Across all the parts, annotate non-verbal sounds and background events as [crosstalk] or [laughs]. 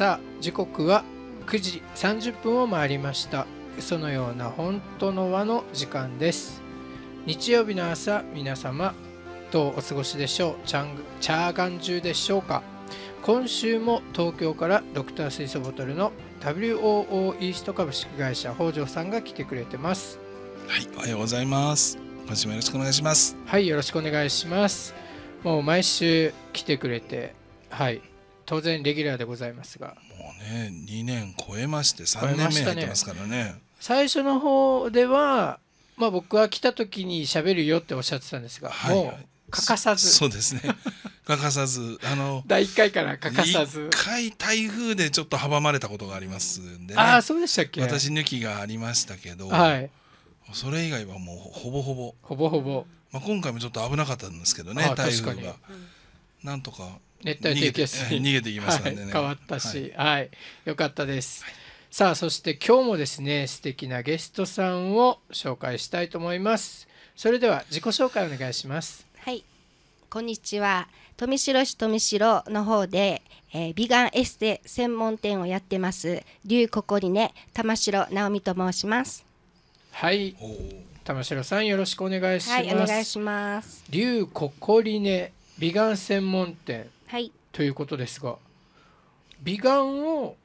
さあ時刻は9時30分を回りました嘘のような本当の輪の時間です日曜日の朝皆様どうお過ごしでしょうチャンチャーガン中でしょうか今週も東京からドクター水素ボトルの WOO イースト株式会社北条さんが来てくれてますはいおはようございます今週もよろしくお願いしますはいよろしくお願いしますもう毎週来てくれてはい当然レギュラーでございますがもうね2年超えまして3年目入ってますからね、ね、最初の方では、まあ、僕は来た時に喋るよっておっしゃってたんですが、はい、もう欠かさずそうですね欠かさずあの第1回から欠かさず1回台風でちょっと阻まれたことがありますんで、ね、ああそうでしたっけ私抜きがありましたけど、はい、それ以外はもうほぼほぼほぼほぼ、まあ、今回もちょっと危なかったんですけどね台風が、うなんとか熱帯低気圧に逃げていきますのでね、はい、変わったし、はい、はい、よかったです、はい、さあそして今日もですね素敵なゲストさんを紹介したいと思いますそれでは自己紹介お願いしますはいこんにちは富城市富城の方で、えー、美顔エステ専門店をやってます龍ココリネ玉城直美と申しますはい玉城さんよろしくお願いしますはいお願いします龍ココリネ美顔専門店はい、ということですが美顔を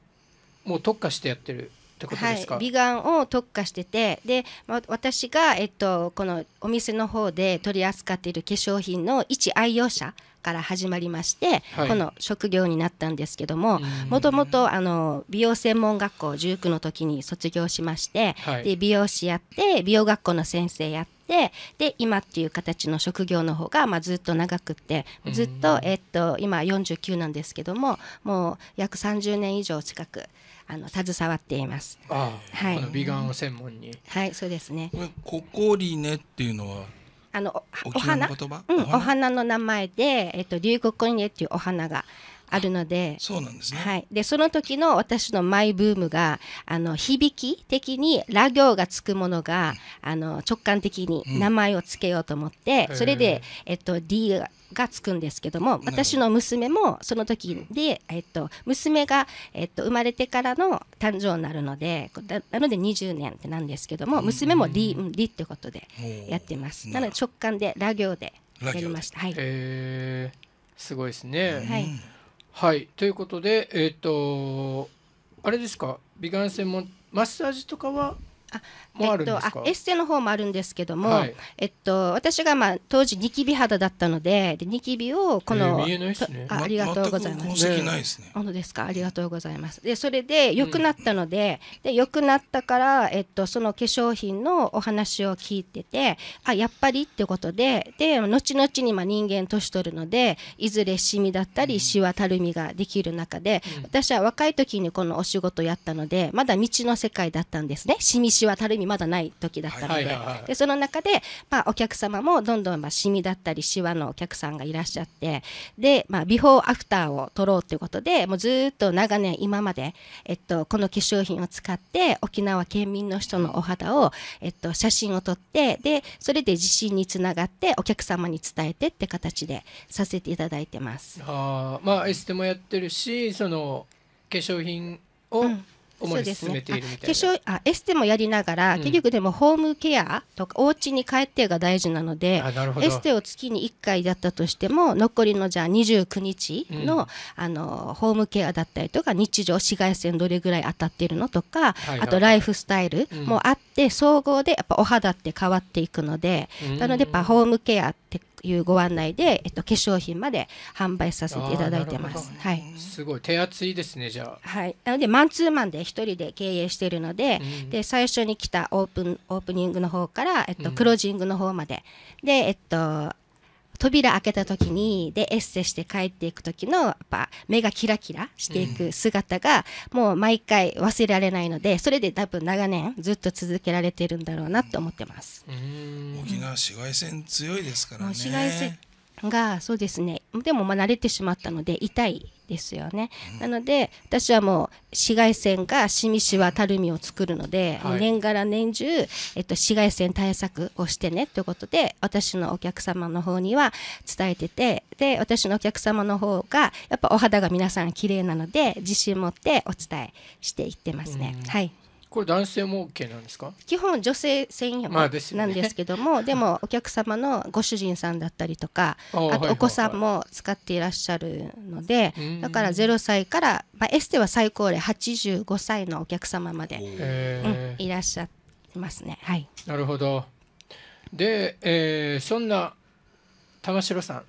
もう特化してやってるってことですか、はい、美顔を特化しててで、まあ、私が、えっと、このお店の方で取り扱っている化粧品の一愛用者から始まりまして、はい、この職業になったんですけどももともと美容専門学校19の時に卒業しまして、はい、で美容師やって美容学校の先生やって。てで今っていう形の職業の方がまあずっと長くってずっと、えっと今49なんですけどももう約30年以上近くあの携わっています。ああはい、この美顔を専門に。はいそうですね。ココリネっていうのはあのお花お花の名前でえっと龍谷ウココリネっていうお花があるのでそうなんですね、はい、でその時の私のマイブームがあの響き的にラ行がつくものが、うん、あの直感的に名前をつけようと思って、うん、それで、えっと、D ががつくんですけども私の娘もその時で、えっと、娘が、えっと、生まれてからの誕生になるのでなので20年ってなんですけども娘も「り」うん「り」ってことでやってますなので直感で「ら行」でやりましたはい、えー、すごいですね、はいはいということでえっ、ー、とあれですか美顔専門マッサージとかはあえっと、あエッセの方もあるんですけども、はい、えっと、私が、まあ、当時ニキビ肌だったのででニキビをこの、えーね、あありがとうございます、ま、ないですね本当ですかありがとうございますでそれで良くなったのでうん、で良くなったから、えっと、その化粧品のお話を聞いててあやっぱりってことでで後々にまあ人間年取るのでいずれシミだったりシワたるみができる中で、うん、私は若い時にこのお仕事やったのでまだ道の世界だったんですねシミしはたるみまだない時だったので,、でその中で、まあ、お客様もどんどん、まあ、シミだったりシワのお客さんがいらっしゃってで、まあ、ビフォーアフターを取ろうということでもうずっと長年今まで、えっと、この化粧品を使って沖縄県民の人のお肌を、えっと、写真を撮ってでそれで自信につながってお客様に伝えてって形でさせていただいてます。あまあ、エステもやってるしその化粧品を、うん、主に進めているみたいな、ですね、化粧あエステもやりながら、うん、結局でもホームケアとかお家に帰ってが大事なのでエステを月に1回だったとしても残りのじゃあ29日のうん、あのホームケアだったりとか日常紫外線どれぐらい当たってるのとか、はいはい、あとライフスタイルもあって、うん、総合でやっぱお肌って変わっていくので、なのでやっぱホームケアっていうご案内で、えっと、化粧品まで販売させていただいてます。はい、すごい手厚いですねじゃあ。はい、なのでマンツーマンで一人で経営しているのでうん、で最初に来たオープンオープニングの方から、えっと、クロージングの方まで、うん、で、えっと、扉開けた時にでエッセして帰っていく時のやっぱ目がキラキラしていく姿がもう毎回忘れられないのでそれで多分長年ずっと続けられてるんだろうなと思ってます。うん、沖縄紫外線強いですからね。紫外線がそうですねでもまあ慣れてしまったので痛いですよね、うん、なので私はもう紫外線がシミシワたるみを作るので、はい、年がら年中、えっと、紫外線対策をしてねということで私のお客様の方には伝えててで私のお客様の方がやっぱお肌が皆さん綺麗なので自信持ってお伝えしていってますね。はいこれ男性も OK なんですか基本女性専用なんですけども、まあでね、でもお客様のご主人さんだったりとかあとお子さんも使っていらっしゃるので、だから0歳から、まあ、エステは最高齢85歳のお客様まで、うん、いらっしゃいますね。はい、なるほどで、えー、そんな玉城さん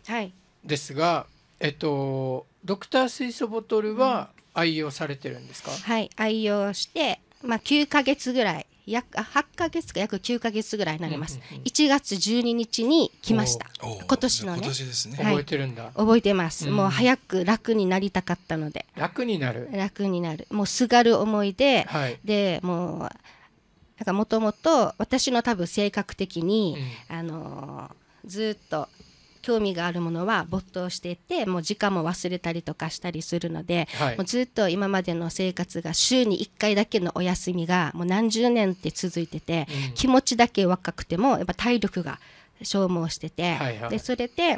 ですが、はい、えっと、ドクター水素ボトルは愛用されてるんですか、はい、愛用してまあ、9ヶ月ぐらい約あ8ヶ月か約9ヶ月ぐらいになります、うんうんうん、1月12日に来ました今年のね今年ですね、はい、覚えてるんだ覚えてます、うん、もう早く楽になりたかったので楽になる楽になるもうすがる思いで、はい、でもうなんかもともと私の多分性格的に、うん、あのー、ずっと興味があるものは没頭していてもう時間も忘れたりとかしたりするので、はい、もうずっと今までの生活が週に1回だけのお休みがもう何十年って続いてて、うん、気持ちだけ若くてもやっぱ体力が消耗してて、はいはい、でそれで。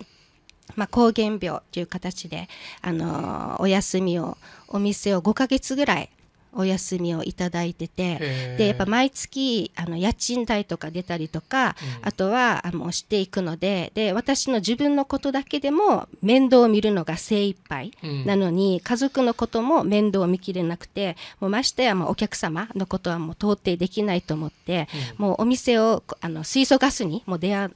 まあ、膠原病という形で、あのー、お休みをお店を5か月ぐらいお休みをいただいててでやっぱ毎月あの家賃代とか出たりとか、うん、あとはあのしていくのでで私の自分のことだけでも面倒を見るのが精一杯なのに、うん、家族のことも面倒を見きれなくてもうましてやもうお客様のことはもう到底できないと思って、うん、もうお店をあの水素ガスにも出会っ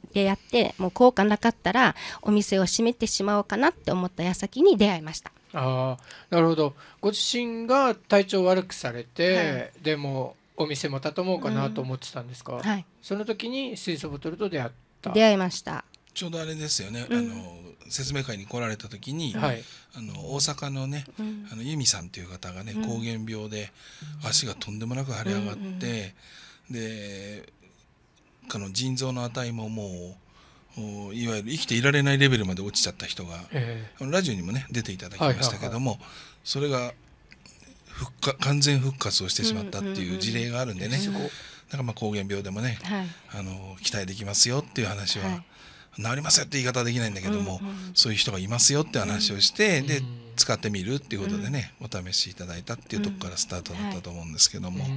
てもう効果なかったらお店を閉めてしまおうかなって思った矢先に出会いました。あなるほどご自身が体調悪くされて、はい、でもお店も畳もうかなと思ってたんですか、うんはい、その時に水素ボトルと出会った出会いましたちょうどあれですよね、うん、あの説明会に来られた時に、はい、あの大阪のね、うん、あの由美さんという方がね膠原病で足がとんでもなく腫れ上がって、でこの腎臓の値ももういわゆる生きていられないレベルまで落ちちゃった人が、えー、ラジオにもね出ていただきましたけども、はいはいはい、それが復活完全復活をしてしまったっていう事例があるんでね、うんうんうん、かまあ膠原病でもね、はい、あの期待できますよっていう話は、はい治りますよ」って言い方はできないんだけども、うんうん、そういう人がいますよって話をして、うん、で使ってみるっていうことでね、うん、お試しいただいたっていうとこからスタートだったと思うんですけども、はい、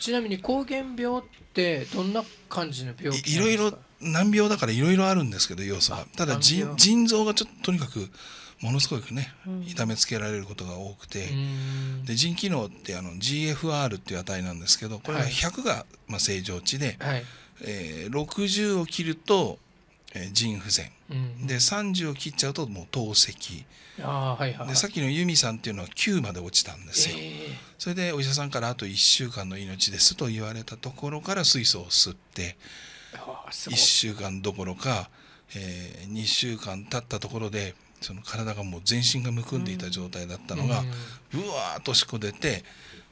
ちなみに膠原病ってどんな感じの病気いろいろ難病だからいろいろあるんですけど要素はただ腎臓がちょっととにかくものすごくね、痛めつけられることが多くて、で腎機能ってあの GFR っていう値なんですけどこれは100が、まあ、正常値で、はい、えー、60を切るとえー、腎不全、うん、で30を切っちゃうともう透析あ、はいはい、でさっきの由美さんっていうのは9まで落ちたんですよ、えー、それでお医者さんからあと1週間の命ですと言われたところから水素を吸って1週間どころか、えー、2週間経ったところでその体がもう全身がむくんでいた状態だったのが、うん、うわーっとしこ出て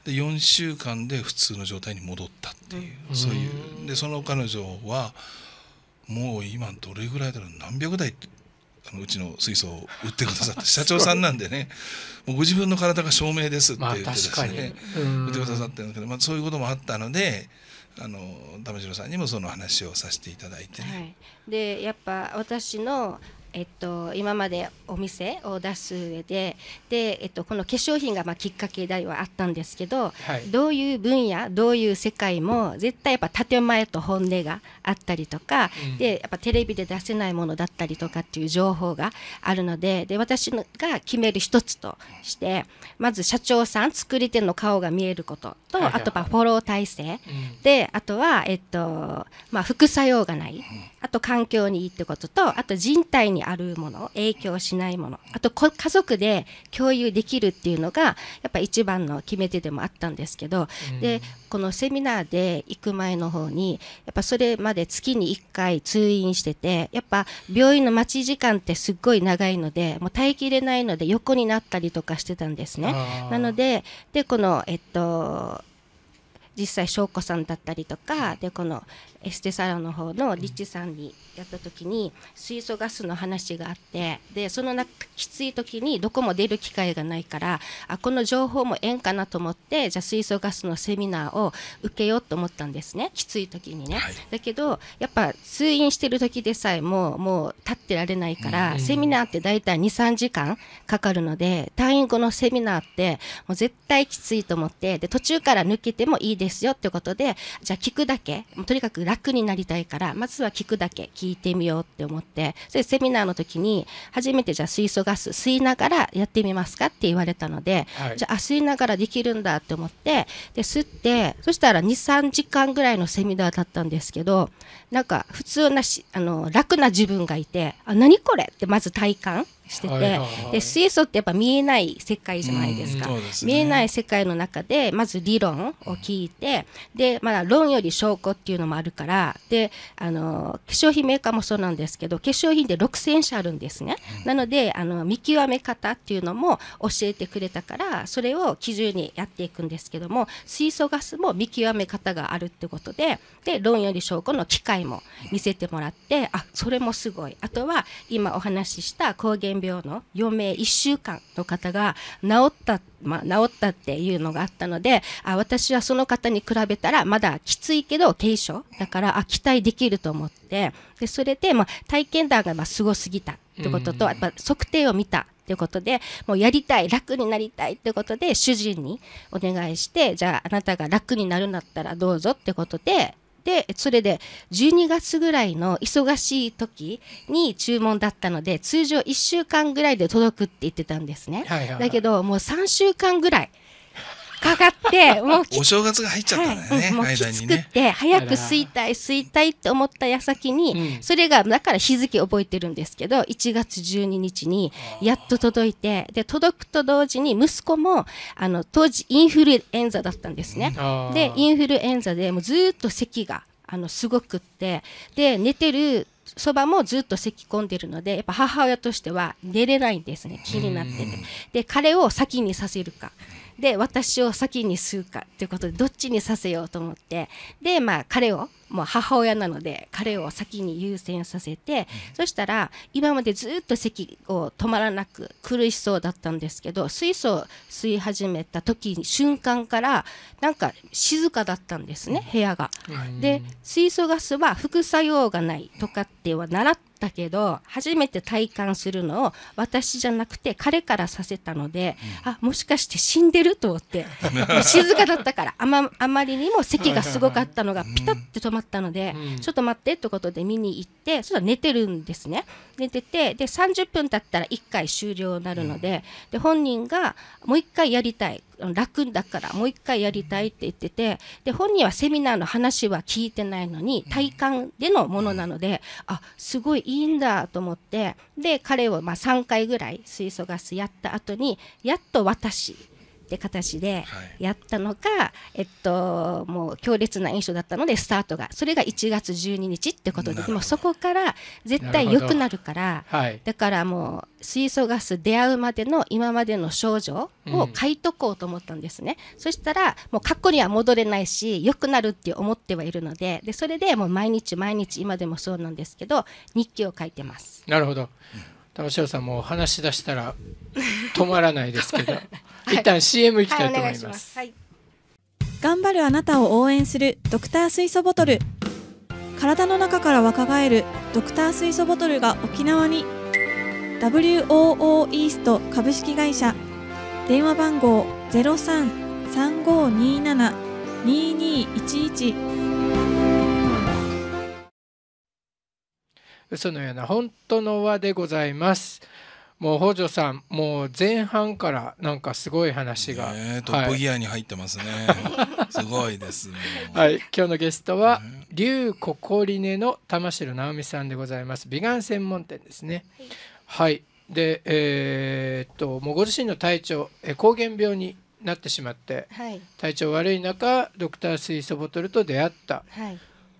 で4週間で普通の状態に戻ったっていう、うん、そういうでその彼女は。もう今どれぐらいだろう何百台あのうちの水槽を売ってくださって [laughs] 社長さんなんでねもうご自分の体が証明ですって言ってですね、まあ、売ってくださってるんですけど、まあ、そういうこともあったので。あの玉城さんにもその話をさせていただいてね、はい、でやっぱ私のえっと、今までお店を出す上でで、えっと、この化粧品がまあきっかけではあったんですけど、はい、どういう分野どういう世界も絶対やっぱ建前と本音があったりとか、うん、でやっぱテレビで出せないものだったりとかっていう情報があるのでで私が決める一つとしてまず社長さん作り手の顔が見えることと、はい、あとはフォロー体制、うん、であとは、えっとまあ、副作用がないあと環境にいいってこととあと人体ににあるもの影響しないものあと家族で共有できるっていうのがやっぱ一番の決め手でもあったんですけど、うん、でこのセミナーで行く前の方にやっぱそれまで月に1回通院しててやっぱ病院の待ち時間ってすっごい長いのでもう耐えきれないので横になったりとかしてたんですね。なのででこの、えっと実際翔子さんだったりとかでこのエステサロンの方のリッチさんにやった時に水素ガスの話があってでそのなきつい時にどこも出る機会がないからあこの情報も縁かなと思ってじゃあ水素ガスのセミナーを受けようと思ったんですねきつい時にね、はい、だけどやっぱ通院してる時でさえもうもう立ってられないから、セミナーって大体23時間かかるので退院後のセミナーってもう絶対きついと思ってで途中から抜けてもいいですよってことでじゃあ聞くだけとにかく楽になりたいからまずは聞くだけ聞いてみようって思ってそれセミナーの時に初めてじゃあ水素ガス吸いながらやってみますかって言われたので、はい、じゃあ吸いながらできるんだって思ってで吸ってそしたら23時間ぐらいのセミナーだったんですけどなんか普通なしあの楽な自分がいてあ何これってまず体感してて、はいはい、で水素ってやっぱ見えない世界じゃないですか、うんすね、見えない世界の中でまず理論を聞いて、うん、でまだ論より証拠っていうのもあるからであの化粧品メーカーもそうなんですけど化粧品で6,000社あるんですね、うん、なのであの見極め方っていうのも教えてくれたからそれを基準にやっていくんですけども水素ガスも見極め方があるってことでで論より証拠の機械回も見せてもらってあそれもすごいあとは今お話しした膠原病の余命1週間の方が治った、まあ、治ったっていうのがあったのであ私はその方に比べたらまだきついけど軽症だからあ期待できると思ってでそれで、まあ、体験談がまあすごすぎたってこととやっぱ測定を見たということでもうやりたい楽になりたいってことで主人にお願いしてじゃああなたが楽になるんだったらどうぞってことででそれで12月ぐらいの忙しい時に注文だったので通常1週間ぐらいで届くって言ってたんですね、はいはいはい、だけどもう3週間ぐらいかかって、[laughs] もう。お正月が入っちゃったんだよね、はい、もうきつくって、早く吸いたい、吸いたいって思った矢先に、それが、だから日付覚えてるんですけど、1月12日に、やっと届いて、で、届くと同時に、息子も、あの、当時、インフルエンザだったんですね。で、インフルエンザで、もうずっと咳が、あの、すごくって、で、寝てる、そばもずっと咳込んでるのでやっぱ母親としては寝れないんですね気になっててで彼を先にさせるかで私を先に吸うかということでどっちにさせようと思ってでまあ彼をもう母親なので彼を先に優先させて、うん、そしたら今までずっと席を止まらなく苦しそうだったんですけど水素を吸い始めた時瞬間からなんか静かだったんですね部屋が。うん、で水素ガスは副作用がないとかっては習っったけど初めて体感するのを私じゃなくて彼からさせたので、うん、あもしかして死んでると思って [laughs] 静かだったからあまあまりにも席がすごかったのがピタッて止まったので、うん、ちょっと待ってってことで見に行ってそし寝てるんですね寝ててで30分経ったら1回終了になるのでうん、で本人がもう1回やりたい楽だからもう一回やりたいって言っててで本人はセミナーの話は聞いてないのに体感でのものなのであすごいいいんだと思ってで彼をま3回ぐらい水素ガスやった後にやっと私って形でやったのか、はい、えっと、もう強烈な印象だったのでスタートがそれが1月12日ってことででもそこから絶対良くなるから、はい、だからもう水素ガス出会うまでの今までの症状を書いとこうと思ったんですね、うん、そしたらもう過去には戻れないし良くなるって思ってはいるのででそれでもう毎日毎日今でもそうなんですけど日記を書いてます。なるほど、うん、さんも話し出したら止まらないですけど [laughs] 一旦 CM いきたいと思います,、はい頑張るあなたを応援するドクター水素ボトル体の中から若返るドクター水素ボトルが沖縄に WOO イースト株式会社電話番号0335272211嘘のような本当の輪でございますもう北条さんもう前半からなんかすごい話が、ね、トップギアに入ってますね、[laughs] すごいですねはい今日のゲストは龍ココリネの玉城直美さんでございます美顔専門店ですねはい、でえー、っともうご自身の体調え膠原病になってしまって、はい、体調悪い中ドクター水素ボトルと出会った、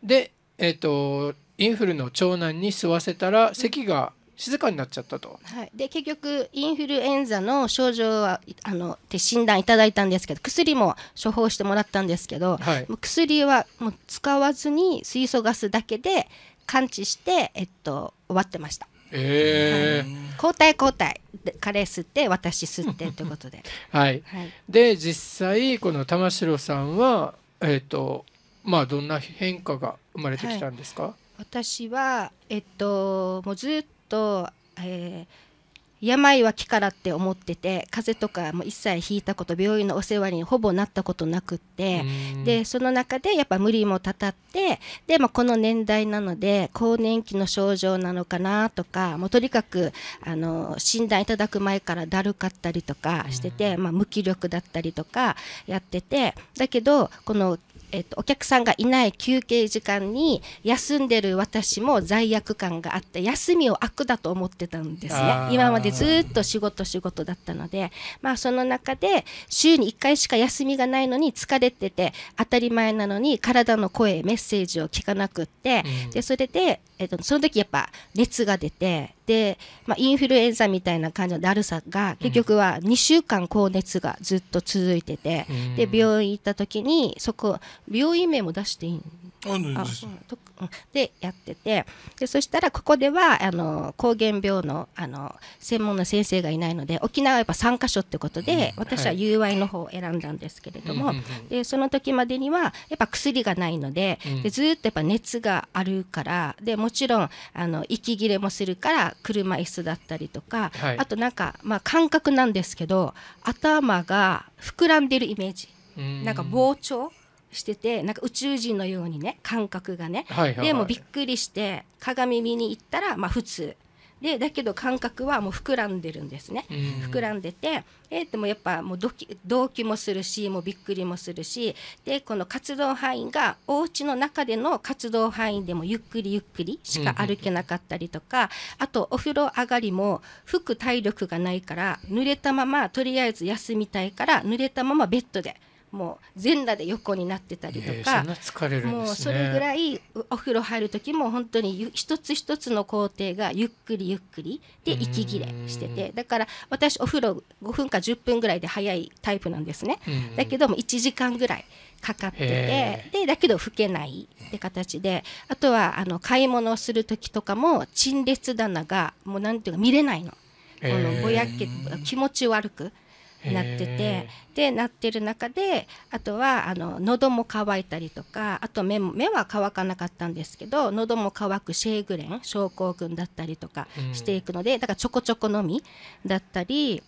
でえー、っとインフルの長男に吸わせたら咳が静かになっちゃったと。はい、で結局インフルエンザの症状はあのって診断いただいたんですけど薬も処方してもらったんですけど、はい、薬はもう使わずに水素ガスだけで感知して、えっと、終わってました。えー、はい、抗体抗体彼吸って私吸ってということで [laughs] はい、はい、で実際この玉城さんはえっ、ー、とまあどんな変化が生まれてきたんですか、はい、私はえっともうずっと、えー、病は気からって思ってて風邪とかも一切ひいたこと病院のお世話にほぼなったことなくってでその中でやっぱ無理もたたってで、まこの年代なので更年期の症状なのかなとかもうとにかくあの診断いただく前からだるかったりとかしてて、まあ、無気力だったりとかやっててだけどこのえっと、お客さんがいない休憩時間に休んでる私も罪悪感があって休みを悪だと思ってたんですね今までずっと仕事仕事だったので、まあ、その中で週に1回しか休みがないのに疲れてて当たり前なのに体の声メッセージを聞かなくって、うん、でそれで、えっと、その時やっぱ熱が出てで、まあ、インフルエンザみたいな感じのだるさが結局は2週間高熱がずっと続いてて、うん、で病院行った時にそこ病院名も出していいんあでやっててでそしたらここではあの膠原病のあの専門の先生がいないので沖縄はやっぱ3か所ってことで、うん、私は UI の方を選んだんですけれども、はい、でその時までにはやっぱ薬がないのでうん、でずっとやっぱ熱があるからでもちろんあの息切れもするから車椅子だったりとか、はい、あとなんか、まあ、感覚なんですけど頭が膨らんでるイメージ。なんか膨張しててなんか宇宙人のようにね感覚がね、はいはいはい、でもびっくりして鏡見に行ったらまあ普通でだけど感覚はもう膨らんでるんですね、膨らんでて、えー、でもやっぱもう動機もするしもうびっくりもするしでこの活動範囲がお家の中での活動範囲でもゆっくりゆっくりしか歩けなかったりとか、うん、あとお風呂上がりも吹く体力がないから濡れたままとりあえず休みたいから濡れたままベッドで。もう全裸で横になってたりとか、もうそれぐらいお風呂入る時も本当に一つ一つの工程がゆっくりゆっくりで息切れしててだから私お風呂5分か10分ぐらいで早いタイプなんですね、だけども1時間ぐらいかかっててでだけど老けないって形であとはあの買い物をする時とかも陳列棚がもうなんていうか見れないの。このぼやけ気持ち悪くなっててでなってる中であとはあの喉も乾いたりとかあと目目は乾かなかったんですけど喉も乾くシェーグレン症候群だったりとかしていくので、うん、だからちょこちょこのみだったり。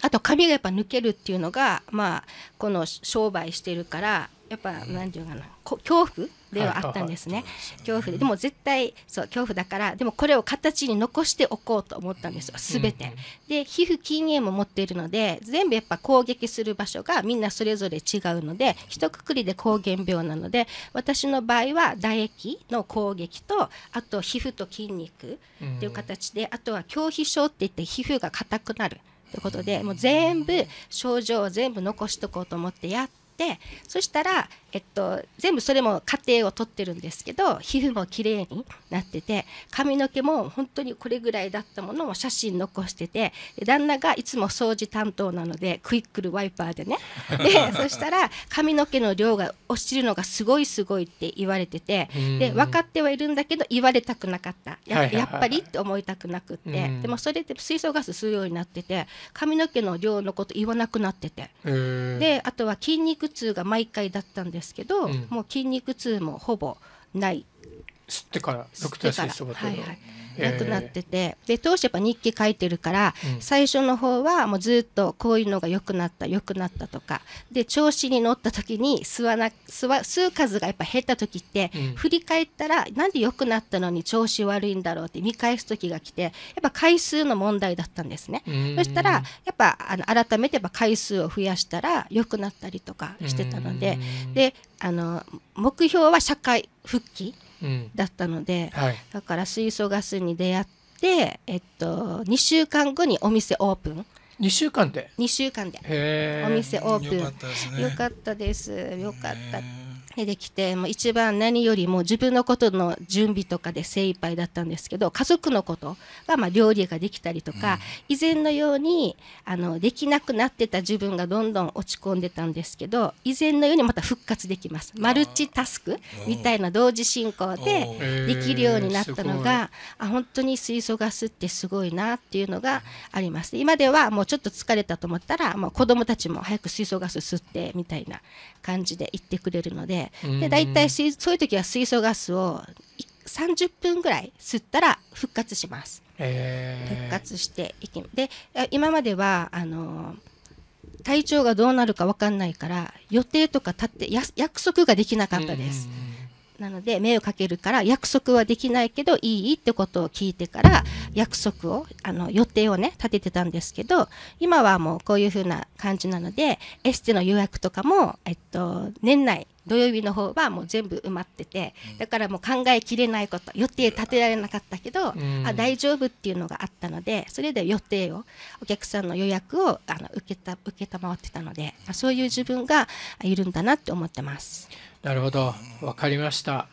あと髪がやっぱ抜けるっていうのが、まあ、この商売してるからやっぱ何て言うかな恐怖ではあったんですね、はいはい、恐怖ででも絶対そう恐怖だからでもこれを形に残しておこうと思ったんですよ全て、うん、で皮膚禁煙も持っているので全部やっぱ攻撃する場所がみんなそれぞれ違うので一括りで膠原病なので私の場合は唾液の攻撃とあと皮膚と筋肉っていう形で、うん、あとは表皮症っていって皮膚が硬くなる。ということでもう全部症状を全部残しとこうと思ってやってそしたらえっと、全部それも過程を取ってるんですけど皮膚も綺麗になってて髪の毛も本当にこれぐらいだったものを写真残してて旦那がいつも掃除担当なのでクイックルワイパーでね [laughs] でそしたら髪の毛の量が落ちるのがすごいすごいって言われててで分かってはいるんだけど言われたくなかったや,、やっぱりって思いたくなくって、でもそれで水素ガス吸うようになってて髪の毛の量のこと言わなくなっててであとは筋肉痛が毎回だったんですですけど、うん、もう筋肉痛もほぼない吸ってからなくなっててで当時やっぱ日記書いてるから、うん、最初の方はもうずっとこういうのが良くなった良くなったとかで調子に乗った時に吸わな吸わ吸う数がやっぱ減った時って、うん、振り返ったらなんで良くなったのに調子悪いんだろうって見返す時が来てやっぱ回数の問題だったんですね。そしたらやっぱあの改めてやっぱ回数を増やしたら良くなったりとかしてたのでであの目標は社会復帰だったので、うんはい、だから水素ガスに出会って、えっと、2週間後にお店オープン。2週間で2週間でお店オープンよかったですねよかったですよかったできてもう一番何よりも自分のことの準備とかで精一杯だったんですけど家族のことがまあ料理ができたりとか、うん、以前のようにあのできなくなってた自分がどんどん落ち込んでたんですけど以前のようにまた復活できますマルチタスクみたいな同時進行でできるようになったのが、あ本当に水素ガスってすごいなっていうのがあります今ではもうちょっと疲れたと思ったらもう子どもたちも早く水素ガス吸ってみたいな感じで言ってくれるので。で大体そういう時は水素ガスを30分ぐらい吸ったら復活します。復活していきで今まではあの体調がどうなるか分かんないから予定とか立って約束ができなかったです。うんうんなので迷惑かけるから約束はできないけどいいってことを聞いてから約束をあの予定をね立ててたんですけど今はもうこういう風な感じなのでエステの予約とかも、えっと、年内土曜日の方はもう全部埋まっててだからもう考えきれないこと予定立てられなかったけど、うん、あ大丈夫っていうのがあったのでそれで予定をお客さんの予約をあの受けた受けたまわってたのでそういう自分がいるんだなって思ってます。なるほどわかりました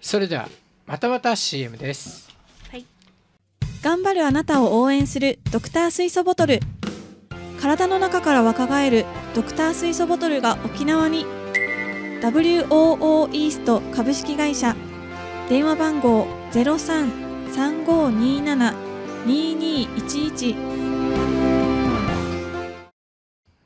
それではまたまた CM です、はい、頑張るあなたを応援するドクター水素ボトル体の中から若返るドクター水素ボトルが沖縄に WOO イースト株式会社電話番号ゼロ三三五二七二二一一。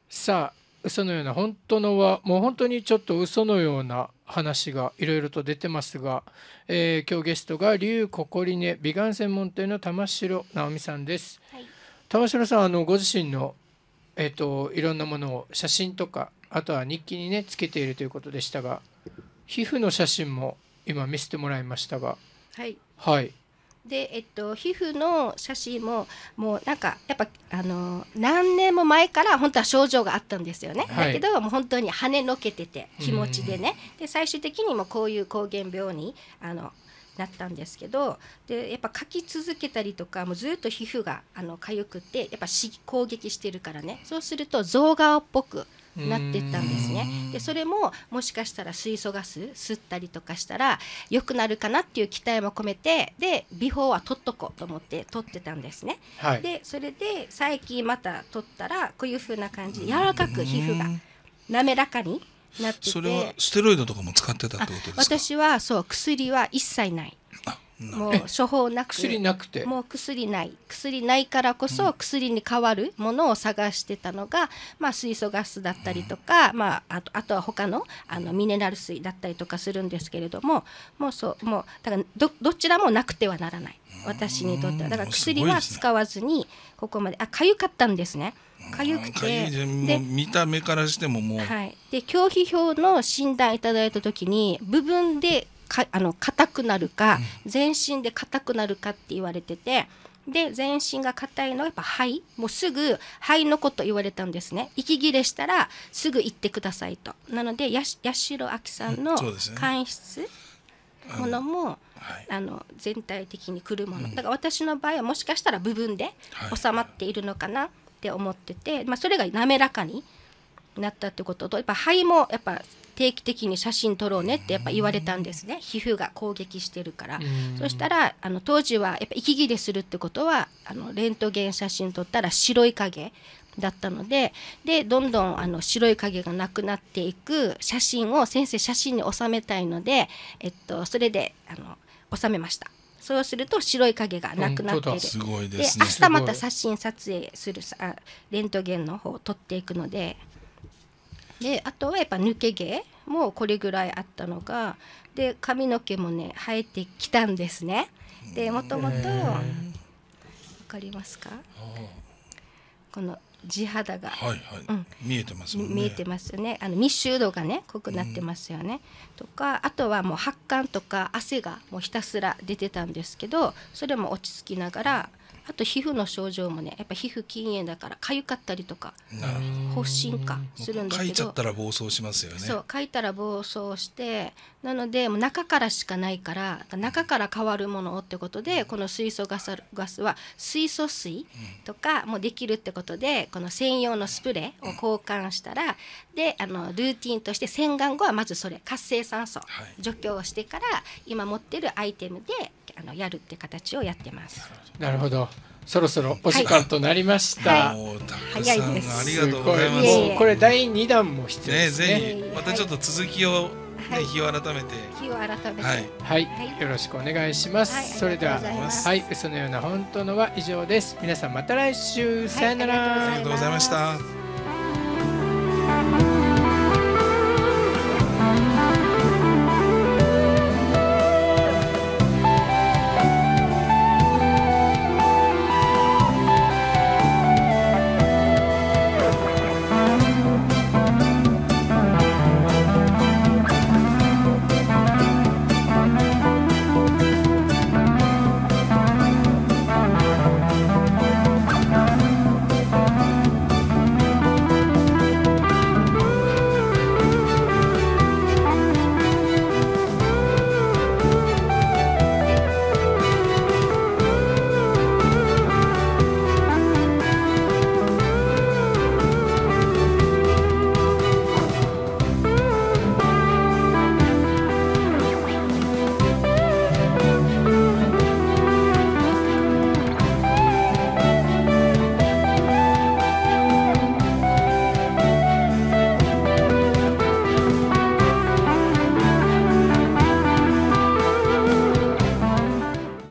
さあ嘘のような本当のはもう本当にちょっと嘘のような話がいろいろと出てますが、えー、今日ゲストが龍ココリネ美顔専門店の玉城直美さんです。はい、玉城さんあのご自身のえっ、ー、といろんなものを写真とかあとは日記にねつけているということでしたが皮膚の写真も今見せてもらいましたが、はい、はい、で、えっと、皮膚の写真ももうなんかやっぱあの何年も前から本当は症状があったんですよね、はい、だけどもう本当に跳ねのけてて気持ちでね、で最終的にもこういう膠原病にあのなったんですけどでやっぱ書き続けたりとかもうずっと皮膚があの痒くてやっぱし攻撃してるからねそうすると象顔っぽくなってったんですね。でそれももしかしたら水素ガス吸ったりとかしたら良くなるかなっていう期待も込めてでビフォーは取っとこうと思って取ってたんですね。はい、でそれで最近また取ったらこういう風な感じで柔らかく皮膚が滑らかになっててそれはステロイドとかも使ってたってことですか私はそう薬は一切ないもう処方なく薬なくてもう薬ない薬ないからこそ薬に代わるものを探してたのが、うん、まあ、水素ガスだったりとか、うん、まあ、あとあとは他のあのミネラル水だったりとかするんですけれどももうそうもうだからどどちらもなくてはならない私にとってはだから薬は使わずにここまであ痒かったんですね。痒くてで見た目からしてももう、はい、で拒否表の診断いただいた時に部分でかあの硬くなるか、全身で硬くなるかって言われててで全身が硬いのはやっぱ肺もうすぐ肺のこと言われたんですね息切れしたらすぐ行ってくださいとなので八代亜紀さんの肝質、ものもあの、はい、全体的にくるもの、だから私の場合はもしかしたら部分で収まっているのかなって思ってて、はい、まあ、それが滑らかになったってこととやっぱ肺もやっぱ定期的に写真撮ろうねってやっぱ言われたんですね皮膚が攻撃してるから。そしたらあの当時はやっぱ息切れするってことはあのレントゲン写真撮ったら白い影だったのででどんどんあの白い影がなくなっていく写真を先生写真に収めたいので、えっと、それであの収めました。そうすると白い影がなくなってすごいです、ね、で明日また写真撮影するさレントゲンの方を撮っていくのでであとはやっぱ抜け毛もこれぐらいあったのがで髪の毛もね生えてきたんですね。でもともとわかりますかこの地肌が、はいはいうん、見えてますね見えてますよねあの密集度がね濃くなってますよね、とかあとはもう発汗とか汗がもうひたすら出てたんですけどそれも落ち着きながらあと皮膚の症状もねやっぱ皮膚禁煙だから痒かったりとか発疹化するんだけど書いちゃったら暴走しますよねそう書いたら暴走してなのでもう中からしかないから中から変わるものをってことでこの水素ガスガスは水素水とかもできるってことでこの専用のスプレーを交換したらであのルーティンとして洗顔後はまずそれ活性酸素除去をしてから今持ってるアイテムであのやるって形をやってます。なるほど。そろそろお時間となりました。はいはい、早いありがとうございます。すこれ第二弾も必要ですね。ねぜひまたちょっと続きを、ね、はい、日を改めて。日を改めて。はい、よろしくお願いします。それでははいそのような本当のは以上です。皆さんまた来週、さよなら。ありがとうございました。